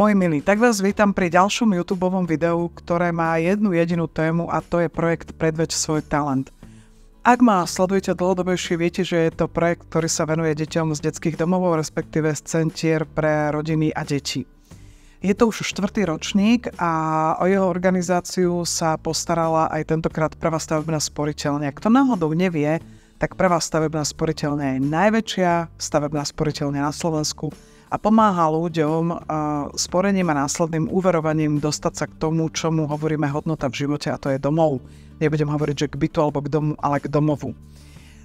Moji milí, tak vás vítam pri ďalšom YouTube videu, ktoré má jednu jedinú tému a to je projekt Predveď svoj talent. Ak ma sledujete dlhodobejšie, viete, že je to projekt, ktorý sa venuje deťom z detských domov, respektíve z centier pre rodiny a deti. Je to už štvrtý ročník a o jeho organizáciu sa postarala aj tentokrát prvá stavebná sporiteľňa. Kto náhodou nevie, tak prvá stavebná sporiteľňa je najväčšia stavebná sporiteľňa na Slovensku – a pomáha ľuďom sporením a následným uverovaním dostať sa k tomu, čo mu hovoríme hodnota v živote a to je domov. Nebudem hovoriť, že k bytu alebo k domu, ale k domovu.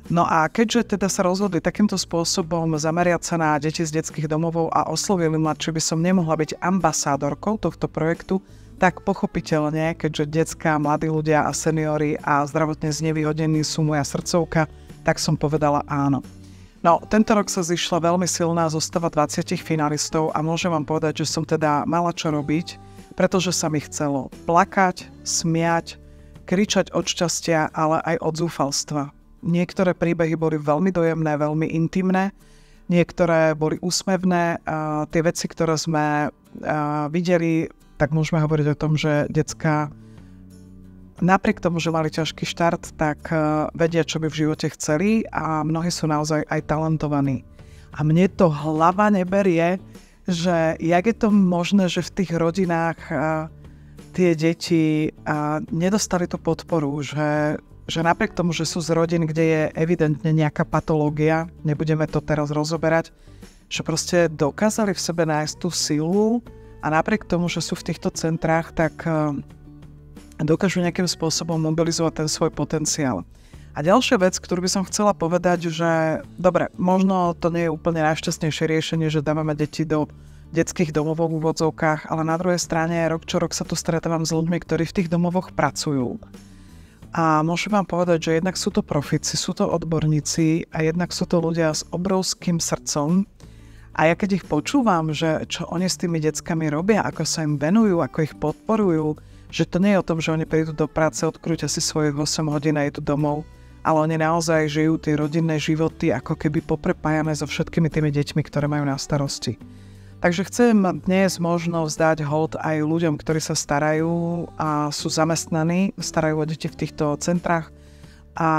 No a keďže teda sa rozhodli takýmto spôsobom zameriať sa na deti z detských domovov a oslovili ma, či by som nemohla byť ambasádorkou tohto projektu, tak pochopiteľne, keďže detská, mladí ľudia a seniory a zdravotne znevýhodnení sú moja srdcovka, tak som povedala áno. No, tento rok sa zišla veľmi silná zostava 20 finalistov a môžem vám povedať, že som teda mala čo robiť, pretože sa mi chcelo plakať, smiať, kričať od šťastia, ale aj od zúfalstva. Niektoré príbehy boli veľmi dojemné, veľmi intimné, niektoré boli úsmevné. A tie veci, ktoré sme videli, tak môžeme hovoriť o tom, že detská napriek tomu, že mali ťažký štart, tak e, vedia, čo by v živote chceli a mnohí sú naozaj aj talentovaní. A mne to hlava neberie, že jak je to možné, že v tých rodinách e, tie deti e, nedostali tú podporu, že, že napriek tomu, že sú z rodín, kde je evidentne nejaká patológia, nebudeme to teraz rozoberať, že proste dokázali v sebe nájsť tú silu a napriek tomu, že sú v týchto centrách, tak a dokážu nejakým spôsobom mobilizovať ten svoj potenciál. A ďalšia vec, ktorú by som chcela povedať, že dobre, možno to nie je úplne najšťastnejšie riešenie, že dávame deti do detských domov v úvodzovkách, ale na druhej strane rok čo rok sa tu stretávam s ľuďmi, ktorí v tých domovoch pracujú. A môžem vám povedať, že jednak sú to profici, sú to odborníci a jednak sú to ľudia s obrovským srdcom. A ja keď ich počúvam, že čo oni s tými deckami robia, ako sa im venujú, ako ich podporujú, že to nie je o tom, že oni prídu do práce, odkrutia si svoje 8 hodín a idú domov, ale oni naozaj žijú tie rodinné životy ako keby poprepájame so všetkými tými deťmi, ktoré majú na starosti. Takže chcem dnes možno vzdať hold aj ľuďom, ktorí sa starajú a sú zamestnaní, starajú o deti v týchto centrách a,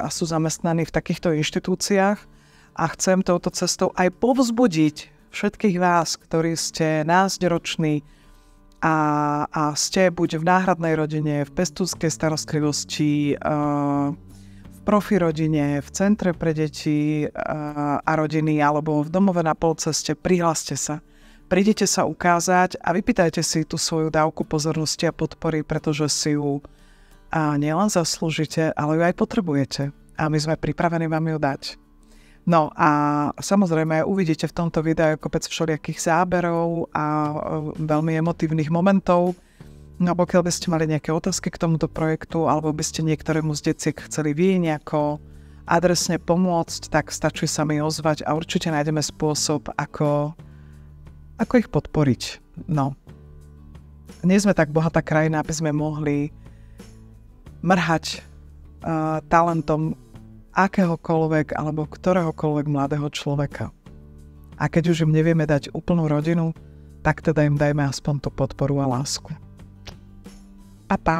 a sú zamestnaní v takýchto inštitúciách. A chcem touto cestou aj povzbudiť všetkých vás, ktorí ste názderoční, roční a, a ste buď v náhradnej rodine, v pestúnskej starostlivosti, v profi rodine, v centre pre deti a rodiny alebo v domove na polceste, prihláste sa. Prídete sa ukázať a vypýtajte si tú svoju dávku pozornosti a podpory, pretože si ju a nielen zaslúžite, ale ju aj potrebujete. A my sme pripravení vám ju dať. No a samozrejme uvidíte v tomto videu kopec všelijakých záberov a e, veľmi emotívnych momentov. No a pokiaľ by ste mali nejaké otázky k tomuto projektu alebo by ste niektorému z detiek chceli vy nejako adresne pomôcť, tak stačí sa mi ozvať a určite nájdeme spôsob, ako, ako ich podporiť. No. Nie sme tak bohatá krajina, aby sme mohli mrhať uh, talentom akéhokoľvek alebo ktoréhokoľvek mladého človeka. A keď už im nevieme dať úplnú rodinu, tak teda im dajme aspoň tú podporu a lásku. Pa, pa.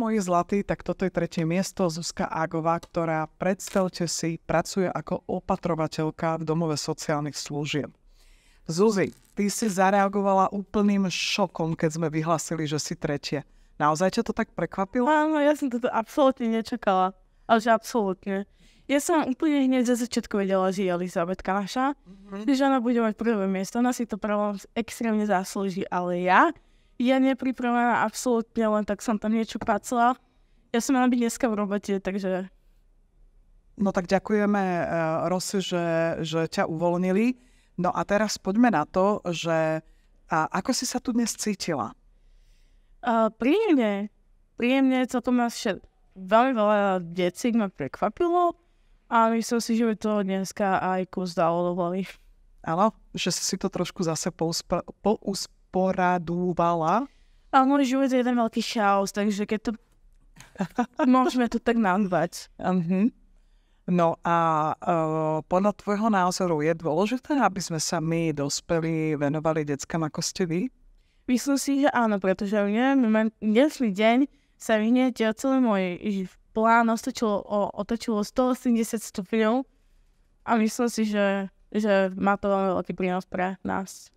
moji zlatí, tak toto je tretie miesto Zuzka Ágová, ktorá, predstavte si, pracuje ako opatrovateľka v domove sociálnych služieb. Zuzi, ty si zareagovala úplným šokom, keď sme vyhlasili, že si tretie. Naozaj ťa to tak prekvapilo? Áno, ja som toto absolútne nečakala. Ale že absolútne. Ja som úplne hneď za začiatku vedela, že je Elizabetka naša, mm-hmm. že ona bude mať prvé miesto. Ona si to prvom extrémne zaslúži, ale ja ja nepripravená absolútne, len tak som tam niečo pacla. Ja som mala byť dneska v robote, takže... No tak ďakujeme, eh, Rosy, že, že ťa uvoľnili. No a teraz poďme na to, že a ako si sa tu dnes cítila? Uh, príjemne. Príjemne, to ma všet... veľmi veľa detí ma prekvapilo a myslím si, že by to dneska aj kus dalo Áno, že si to trošku zase pouspre, pousp- poradúvala? Ale môj život je jeden veľký šaus, takže keď to... Môžeme to tak nazvať. Uh-huh. No a uh, podľa tvojho názoru je dôležité, aby sme sa my, dospeli venovali deckám ako ste vy? Myslím si, že áno, pretože neviem, dnešný deň sa o celý môj plán otočilo, o, otočilo 180 stupňov a myslím si, že, že má to veľmi veľký prínos pre nás.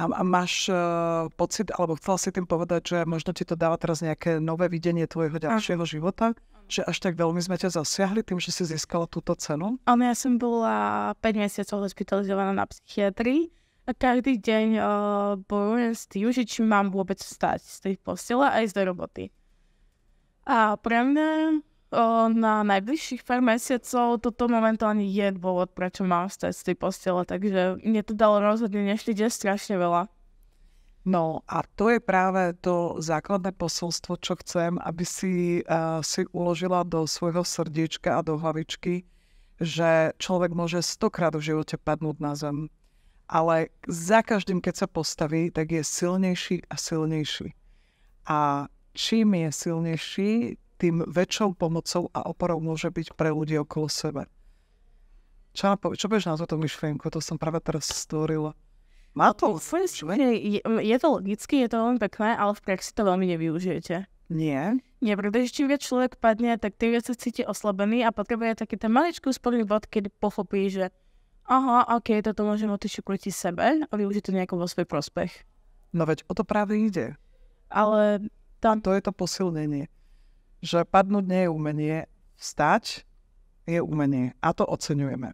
A, a máš uh, pocit, alebo chcela si tým povedať, že možno ti to dáva teraz nejaké nové videnie tvojho ďalšieho Aha. života? Že až tak veľmi sme ťa zasiahli tým, že si získala túto cenu? Áno, ja som bola 5 mesiacov hospitalizovaná na psychiatrii a každý deň uh, bojujem s tým, že či mám vôbec vstať z tej postele aj z do roboty. A pre mňa na najbližších pár mesiacov toto momentálne je dôvod, prečo mám stať z tej postele, takže mne to dalo rozhodne deň strašne veľa. No a to je práve to základné posolstvo, čo chcem, aby si uh, si uložila do svojho srdiečka a do hlavičky, že človek môže stokrát v živote padnúť na zem. Ale za každým, keď sa postaví, tak je silnejší a silnejší. A čím je silnejší, tým väčšou pomocou a oporou môže byť pre ľudí okolo sebe. Čo, povie, čo budeš na toto myšlienku? To som práve teraz stvorila. Má to... Je, je to logické, je to veľmi pekné, ale v praxi to veľmi nevyužijete. Nie. Nie, pretože čím viac človek padne, tak tým viac sa cíti oslabený a potrebuje taký ten maličký úsporný bod, keď pochopí, že aha, ok, toto môžem otočiť proti sebe a využiť to nejako vo svoj prospech. No veď o to práve ide. Ale tam... to je to posilnenie že padnúť nie je umenie, vstať je umenie a to oceňujeme.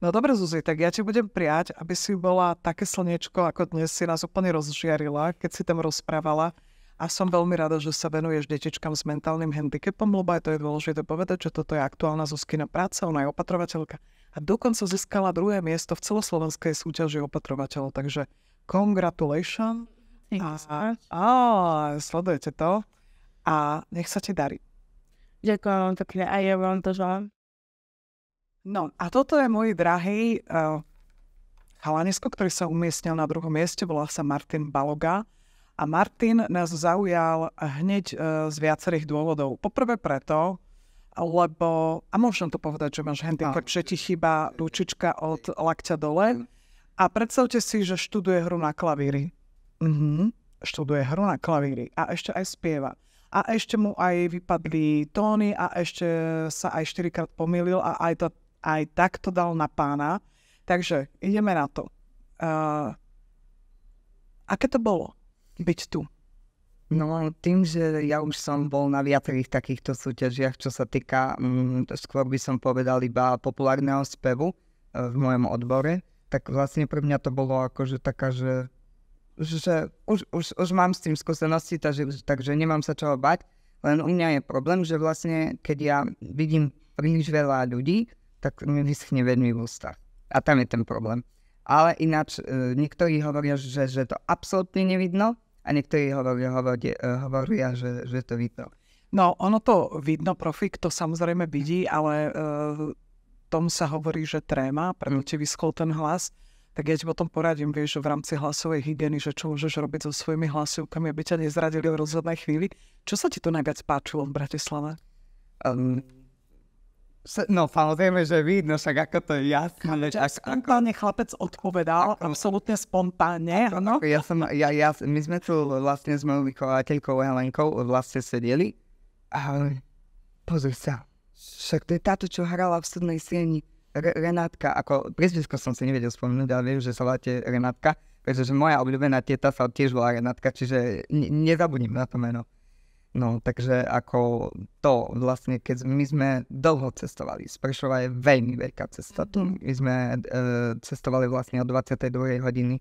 No dobre, Zuzi, tak ja ti budem prijať, aby si bola také slniečko, ako dnes si nás úplne rozžiarila, keď si tam rozprávala. A som veľmi rada, že sa venuješ detičkám s mentálnym handicapom, lebo aj to je dôležité povedať, že toto je aktuálna Zuzkina práca, ona je opatrovateľka. A dokonca získala druhé miesto v celoslovenskej súťaži opatrovateľov, takže congratulations. A, a, a, sledujete to? a nech sa ti darí. Ďakujem vám pekne a ja vám to želám. No a toto je môj drahý uh, chalanisko, ktorý sa umiestnil na druhom mieste, volá sa Martin Baloga. A Martin nás zaujal hneď uh, z viacerých dôvodov. Poprvé preto, lebo, a môžem to povedať, že máš handicap, že ti chýba ručička od lakťa dole. A predstavte si, že študuje hru na klavíri. Mhm, študuje hru na klavíri a ešte aj spieva a ešte mu aj vypadli tóny a ešte sa aj 4 krát pomýlil a aj, to, aj tak to dal na pána. Takže ideme na to. Uh, aké to bolo byť tu? No tým, že ja už som bol na viacerých takýchto súťažiach, čo sa týka, mm, skôr by som povedal iba populárneho spevu e, v mojom odbore, tak vlastne pre mňa to bolo akože taká, že že už, už, už mám s tým skúsenosti, takže, takže nemám sa čoho bať. Len u mňa je problém, že vlastne, keď ja vidím príliš veľa ľudí, tak mi vyschne veľmi ústa. A tam je ten problém. Ale ináč, e, niektorí hovoria, že, že to absolútne nevidno a niektorí hovoria, hovoria, e, hovoria že, že to vidno. No, ono to vidno, profik to samozrejme vidí, ale e, tom sa hovorí, že tréma, hm. ti vyschol ten hlas tak ja ti potom poradím, vieš, v rámci hlasovej hygieny, že čo môžeš robiť so svojimi hlasovkami, aby ťa nezradili v rozhodnej chvíli. Čo sa ti to najviac páčilo v Bratislave? Um, sa, No samozrejme, že vidno, však ako to je jasné. Že ako, spontánne chlapec odpovedal, ako, absolútne spontánne, Ako, no? ako, Ja som, ja, ja, my sme tu vlastne s mojou vychovateľkou Helenkou vlastne sedeli a pozri sa, však to je táto, čo hrala v sudnej sieni Renátka, ako priezvisko som si nevedel spomenúť, ale viem, že sa voláte Renátka, pretože moja obľúbená tieta sa tiež volá Renátka, čiže nezabudím na to meno. No, takže ako to vlastne, keď my sme dlho cestovali, z Prešova je veľmi veľká cesta. mm My sme e, cestovali vlastne od 22. hodiny,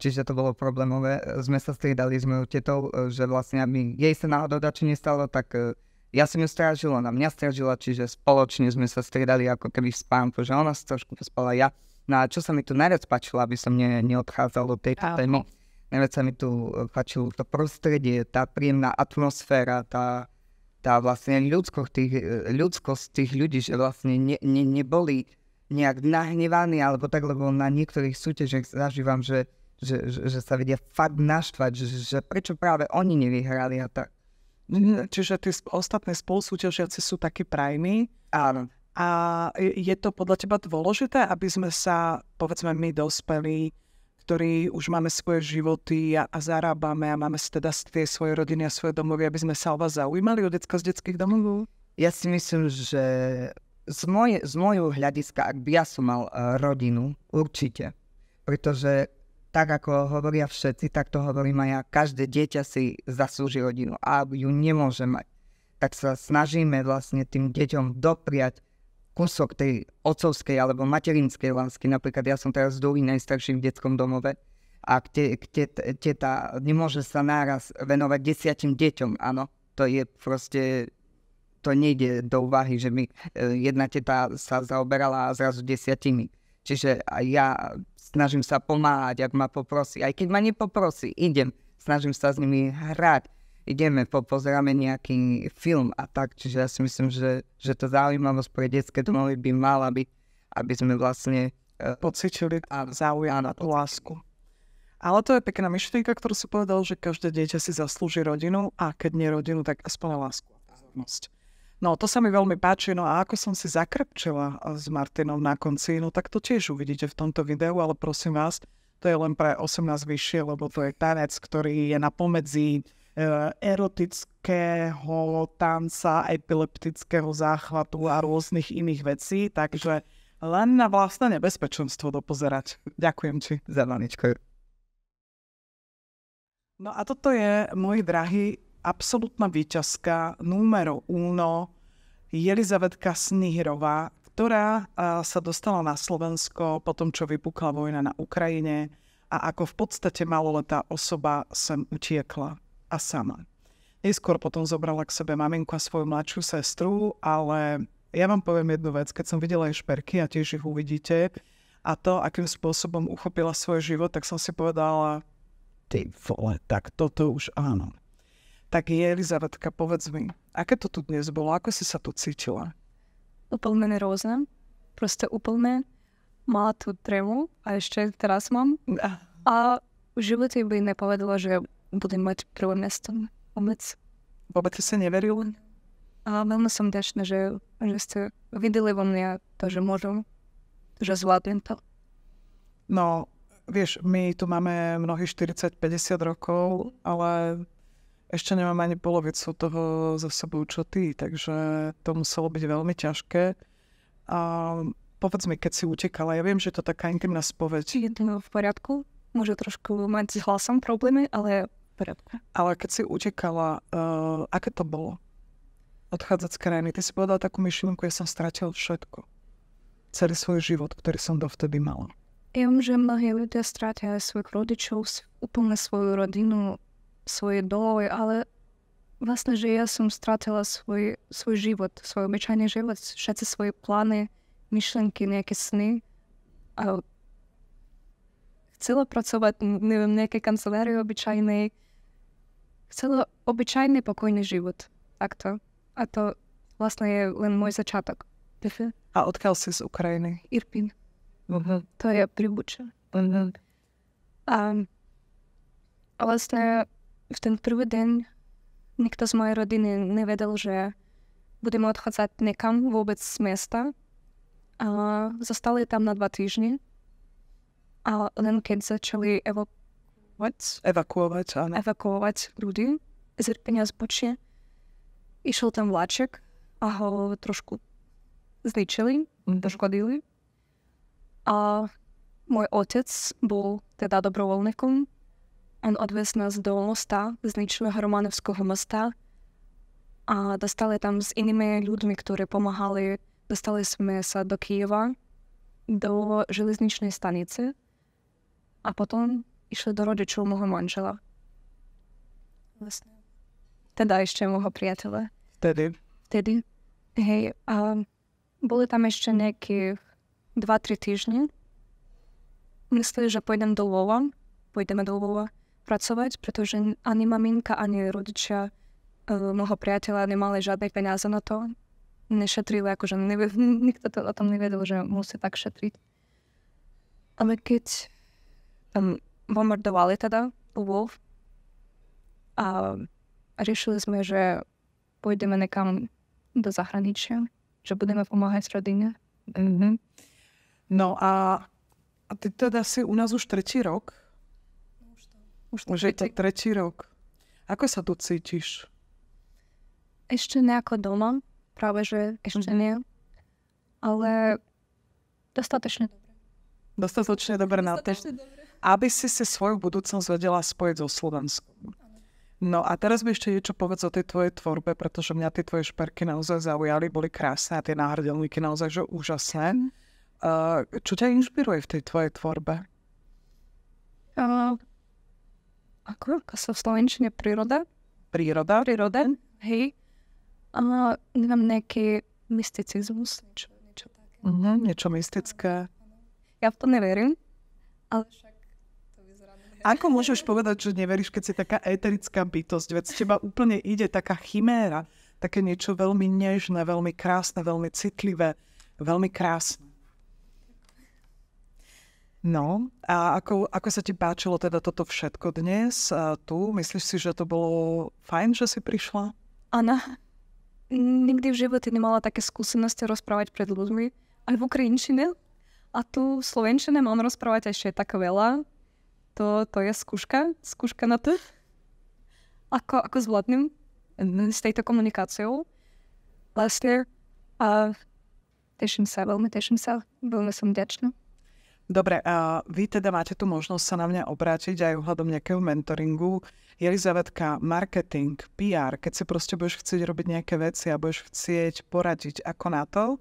čiže to bolo problémové. Sme sa striedali s mojou tietou, e, že vlastne aby jej sa náhodou dačo nestalo, tak e, ja som ju strážil, ona mňa strážila, čiže spoločne sme sa striedali ako keby v spánku, že ona sa trošku pospala ja. No a čo sa mi tu najviac páčilo, aby som ne, neodchádzal do tejto okay. témy, najviac sa mi tu e, páčilo to prostredie, tá príjemná atmosféra, tá, tá vlastne ľudskosť tých, e, ľudskosť tých ľudí, že vlastne ne, ne, neboli nejak nahnevaní, alebo tak, lebo na niektorých súťažiach zažívam, že, že, že, že sa vedia fakt naštvať, že, že prečo práve oni nevyhrali a tak Čiže tie ostatné spolusúťažiaci sú takí prajní. Áno. A je to podľa teba dôležité, aby sme sa, povedzme my dospeli, ktorí už máme svoje životy a, a zarábame a máme teda tie svoje rodiny a svoje domovy, aby sme sa o vás zaujímali, o decka z detských domov? Ja si myslím, že z, moje, z môjho hľadiska, ak by ja som mal eh, rodinu, určite. Pretože tak ako hovoria všetci, tak to hovorím aj ja. Každé dieťa si zaslúži rodinu a ju nemôže mať. Tak sa snažíme vlastne tým deťom dopriať kúsok tej otcovskej alebo materinskej lásky. Napríklad ja som teraz v Dúri najstarším v detskom domove a kde, kde teta nemôže sa náraz venovať desiatim deťom, áno. To je proste to nejde do úvahy, že mi e, jedna teta sa zaoberala zrazu desiatimi. Čiže ja snažím sa pomáhať, ak ma poprosí. Aj keď ma nepoprosí, idem. Snažím sa s nimi hrať. Ideme, popozeráme nejaký film a tak. Čiže ja si myslím, že, že to zaujímavosť pre detské domovy by mala byť, aby sme vlastne... Uh, pocitili a, na tú lásku. Ale to je pekná myšlienka, ktorú si povedal, že každé dieťa si zaslúži rodinu a keď nie rodinu, tak aspoň lásku a pozornosť. No to sa mi veľmi páči, no a ako som si zakrpčila eh, s Martinom na konci, no tak to tiež uvidíte v tomto videu, ale prosím vás, to je len pre 18 vyššie, lebo to je tanec, ktorý je na pomedzi eh, erotického tanca, epileptického záchvatu a rôznych iných vecí, takže len na vlastné nebezpečenstvo dopozerať. Ďakujem ti. Za maničko. No a toto je, môj drahý, absolútna výťazka numero uno Jelizavetka Snihrová, ktorá eh, sa dostala na Slovensko po tom, čo vypukla vojna na Ukrajine a ako v podstate maloletá osoba sem utiekla a sama. Neskôr potom zobrala k sebe maminku a svoju mladšiu sestru, ale ja vám poviem jednu vec, keď som videla jej šperky a tiež ich uvidíte a to, akým spôsobom uchopila svoj život, tak som si povedala, ty vole, tak toto už áno. Tak je Elizavetka, povedz mi, aké to tu dnes bolo? Ako si sa tu cítila? Úplne nervózna. Proste úplne. Mala tu tremu a ešte teraz mám. Ah. A v živote by nepovedala, že budem mať prvé miesto vôbec. Vôbec si neveril? A veľmi som ďačná, že, že ste videli vo mne to, že môžem, že zvládnem to. No, vieš, my tu máme mnohých 40-50 rokov, ale ešte nemám ani polovicu toho za sebou, čo ty, takže to muselo byť veľmi ťažké. A povedz mi, keď si utekala, ja viem, že to taká intimná spoveď. Je to v poriadku, môže trošku mať s hlasom problémy, ale v poriadku. Ale keď si utekala, uh, aké to bolo? Odchádzať z krajiny. Ty si povedala takú myšlienku, ja som stratil všetko. Celý svoj život, ktorý som dovtedy mala. Ja viem, že mnohí ľudia strátia svojich rodičov, úplne svoju rodinu, svoje domove, ale vlastne, že ja som stratila svoj, svoj život, svoj obyčajný život, všetci svoje plány, myšlenky, nejaké sny. A chcela pracovať, neviem, nejaké kancelárie obyčajnej. Chcela obyčajný pokojný život. Takto. A to vlastne je len môj začiatok. Mhm. A odkiaľ si z Ukrajiny? Irpin. Uh-huh. Mhm. To je pribuča. Uh-huh. Mhm. a vlastne v ten prvý deň nikto z mojej rodiny nevedel, že budeme odchádzať nekam vôbec z mesta. A zostali tam na dva týždne. A len keď začali evakuovať, evakuovať, áno. evakuovať ľudí z Irpenia z Bočie, išiel tam vláček a ho trošku zničili, mm doškodili. A môj otec bol teda dobrovoľníkom Он odwiózł nas do mosta, zniszczonego Romanowskiego mosta, a dostali tam z innymi ludźmi, którzy pomagali, dostaliśmy się do Kijowa, do żelaznicznej stanicy, a potem išli do rodziców mojego męża. Власне. Тоді ще мого приятеля. Втedy? Вtedy. Гей, а були там ще неких 2-3 тижні. Мислили, що поїдемо до Львова. Поїдемо до Львова. pracovať, pretože ani maminka, ani rodičia e, mnoho priateľa nemali žiadne peniaze na to. Nešetrili, akože nevie, nikto to o tom nevedel, že musí tak šetriť. Ale keď tam bombardovali teda wolf, a riešili sme, že pôjdeme nekam do zahraničia, že budeme pomáhať rodine. Mm-hmm. No a, a ty teda si u nás už tretí rok už to je to tretí rok. Ako sa tu cítiš? Ešte nejako doma. Práve, že ešte mm-hmm. nie. Ale dostatočne dobre. Dostatočne dobre na to, aby si si svoju budúcnosť vedela spojiť so Slovenskom. No a teraz by ešte niečo povedz o tej tvojej tvorbe, pretože mňa tie tvoje šperky naozaj zaujali, boli krásne a tie náhradelníky naozaj že úžasné. Mhm. Ehm, čo ťa inšpiruje v tej tvojej tvorbe? Uh, ako, ako sa v slovenčine príroda. Príroda. Príroda, mhm. hej. A nemám nejaký mysticizmus, niečo, niečo také. Mm-hmm, niečo mystické. Ja v to neverím, ale však ako môžeš povedať, že neveríš, keď si taká eterická bytosť? Veď z teba úplne ide taká chiméra, také niečo veľmi nežné, veľmi krásne, veľmi citlivé, veľmi krásne. No a ako, ako sa ti páčilo teda toto všetko dnes tu? Myslíš si, že to bolo fajn, že si prišla? Áno. Nikdy v živote nemala také skúsenosti rozprávať pred ľuďmi. Aj v ukrajinčine. A tu v slovenčine mám rozprávať ešte tak veľa. To, to je skúška. Skúška na to. Ako, ako zvládnem mm, s tejto komunikáciou. year. Vlastne, a teším sa, veľmi teším sa. Veľmi som vďačná. Dobre, a vy teda máte tu možnosť sa na mňa obrátiť aj ohľadom nejakého mentoringu. Elizavetka, marketing, PR, keď si proste budeš chcieť robiť nejaké veci a budeš chcieť poradiť ako na to,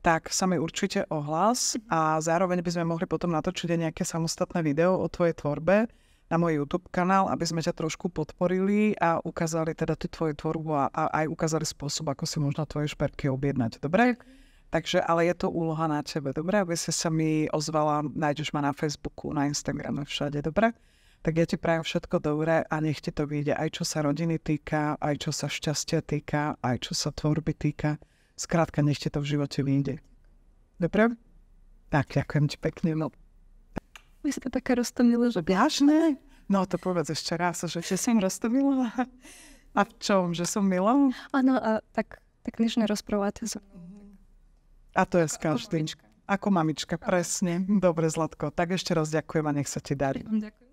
tak sa mi určite ohlas mhm. a zároveň by sme mohli potom natočiť aj nejaké samostatné video o tvojej tvorbe na môj YouTube kanál, aby sme ťa trošku podporili a ukázali teda tú tvoju tvorbu a, a aj ukázali spôsob, ako si možno tvoje šperky objednať. Dobre? Okay. Takže, ale je to úloha na tebe, dobre? Aby si sa mi ozvala, nájdeš ma na Facebooku, na Instagrame, všade, dobre? Tak ja ti prajem všetko dobré a nech ti to vyjde, aj čo sa rodiny týka, aj čo sa šťastia týka, aj čo sa tvorby týka. Skrátka, nech ti to v živote vyjde. Dobre? Tak, ďakujem ti pekne. No. My sa také roztomila, že vážne? No to povedz ešte raz, že či som roztomila. A v čom? Že som milá? Áno, a tak, tak nežne rozprávate so mnou a to je s každým. Ako mamička, presne. Dobre, Zlatko. Tak ešte raz ďakujem a nech sa ti darí. Ďakujem.